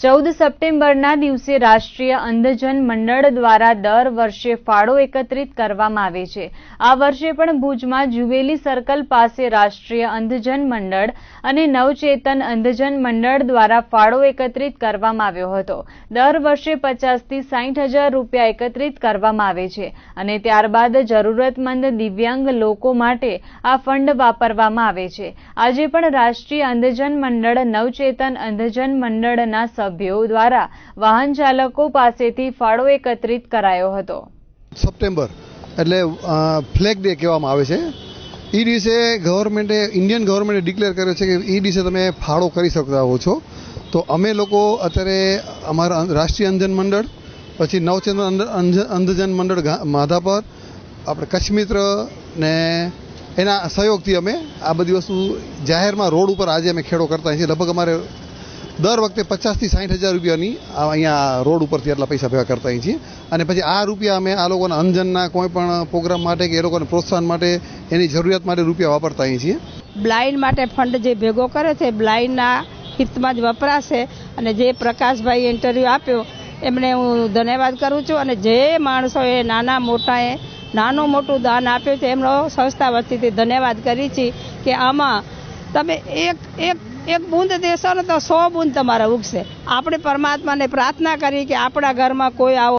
ચૌદ સપ્ટેમ્બરના દિવસે રાષ્ટ્રીય અંધજન મંડળ દ્વારા દર વર્ષે ફાળો એકત્રિત કરવામાં આવે છે આ વર્ષે પણ ભુજમાં જુવેલી સર્કલ પાસે રાષ્ટ્રીય અંધજન મંડળ અને નવચેતન અંધજન મંડળ દ્વારા ફાળો એકત્રિત કરવામાં આવ્યો હતો દર વર્ષે પચાસથી સાહીઠ હજાર રૂપિયા એકત્રિત કરવામાં આવે છે અને ત્યારબાદ જરૂરતમંદ દિવ્યાંગ લોકો માટે આ ફંડ વાપરવામાં આવે છે આજે પણ રાષ્ટ્રીય અંધજન મંડળ નવચેતન અંધજન મંડળના સભ્યો દ્વારા વાહન ચાલકો પાસેથી ફાળો એકત્રિત કરાયો હતો સપ્ટેમ્બર એટલે ફ્લેગ ડે કહેવામાં આવે છે એ દિવસે ગવર્મેન્ટે ઇન્ડિયન ગવર્મેન્ટે ડિક્લેર કર્યો છે કે એ દિવસે તમે ફાળો કરી શકતા હો છો તો અમે લોકો અત્યારે અમારા રાષ્ટ્રીય અંધજન મંડળ પછી નવચંદ્ર અંધજન મંડળ માધાપર આપણે કચ્છ મિત્ર ને એના સહયોગથી અમે આ બધી વસ્તુ જાહેરમાં રોડ ઉપર આજે અમે ખેડો કરતા છીએ લગભગ અમારે દર વખતે પચાસથી સાઠ હજાર રૂપિયાની અહીંયા રોડ ઉપરથી એટલા પૈસા ભેગા કરતા છીએ અને પછી આ રૂપિયા અમે આ લોકોના અંજનના કોઈ પણ પ્રોગ્રામ માટે કે એ લોકોને પ્રોત્સાહન માટે એની જરૂરિયાત માટે રૂપિયા વાપરતા અહીં છીએ બ્લાઇન્ડ માટે ફંડ જે ભેગો કરે છે બ્લાઇન્ડના હિતમાં જ વપરાશે અને જે પ્રકાશભાઈ ઇન્ટરવ્યૂ આપ્યો એમને હું ધન્યવાદ કરું છું અને જે માણસો એ નાના મોટાએ નાનું મોટું દાન આપ્યું છે એમનો સંસ્થા વચ્ચેથી ધન્યવાદ કરી છીએ કે આમાં તમે એક એક એક બૂંદ દેશો ને તો સો બૂંદ તમારા ઉગશે આપણે પરમાત્માને પ્રાર્થના કરી કે આપણા ઘરમાં કોઈ આવો